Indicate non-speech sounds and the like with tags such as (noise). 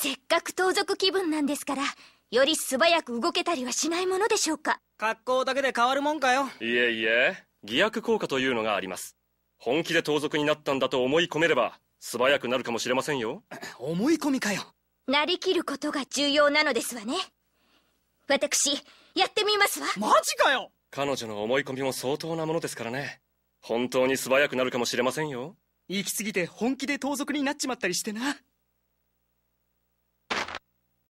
せっかく盗賊気分なんですからより素早く動けたりはしないものでしょうか格好だけで変わるもんかよいえいえ偽薬効果というのがあります本気で盗賊になったんだと思い込めれば素早くなるかもしれませんよ (coughs) 思い込みかよなりきることが重要なのですわね私やってみますわマジかよ彼女の思い込みも相当なものですからね本当に素早くなるかもしれませんよ行き過ぎて本気で盗賊になっちまったりしてな